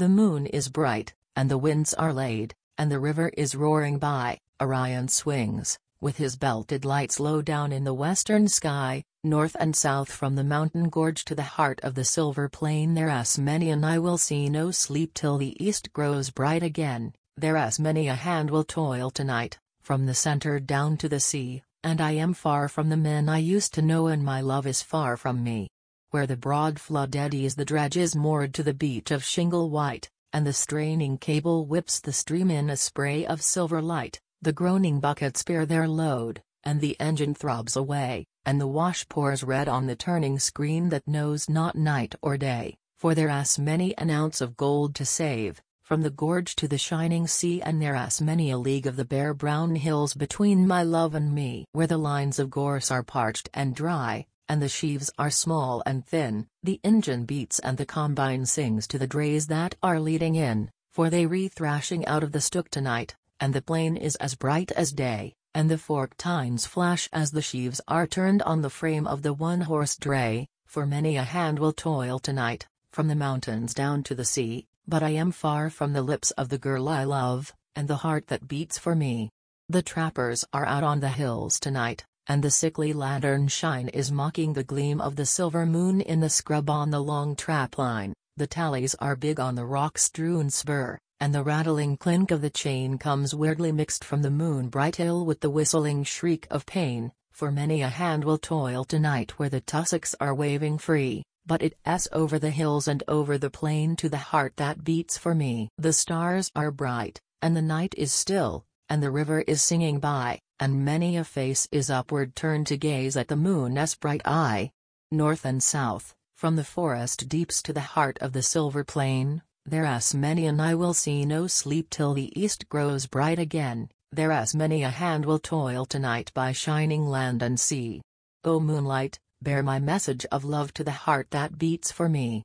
The moon is bright, and the winds are laid, and the river is roaring by, Orion swings, with his belted lights low down in the western sky, north and south from the mountain gorge to the heart of the silver plain there as many and I will see no sleep till the east grows bright again, there as many a hand will toil tonight, from the center down to the sea, and I am far from the men I used to know and my love is far from me where the broad flood eddies the dredge is moored to the beach of shingle white, and the straining cable whips the stream in a spray of silver light, the groaning buckets bear their load, and the engine throbs away, and the wash pours red on the turning screen that knows not night or day, for there as many an ounce of gold to save, from the gorge to the shining sea and there as many a league of the bare brown hills between my love and me where the lines of gorse are parched and dry, and the sheaves are small and thin, the engine beats and the combine sings to the drays that are leading in, for they re-thrashing out of the stook tonight, and the plain is as bright as day, and the fork tines flash as the sheaves are turned on the frame of the one-horse dray, for many a hand will toil tonight, from the mountains down to the sea, but I am far from the lips of the girl I love, and the heart that beats for me. The trappers are out on the hills tonight, and the sickly lantern shine is mocking the gleam of the silver moon in the scrub on the long trap line. the tallies are big on the rock-strewn spur, and the rattling clink of the chain comes weirdly mixed from the moon-bright hill with the whistling shriek of pain, for many a hand will toil tonight where the tussocks are waving free, but it s over the hills and over the plain to the heart that beats for me. The stars are bright, and the night is still, and the river is singing by, and many a face is upward turned to gaze at the moon's bright eye. North and south, from the forest deeps to the heart of the silver plain, there as many an eye will see no sleep till the east grows bright again, there as many a hand will toil tonight by shining land and sea. O moonlight, bear my message of love to the heart that beats for me.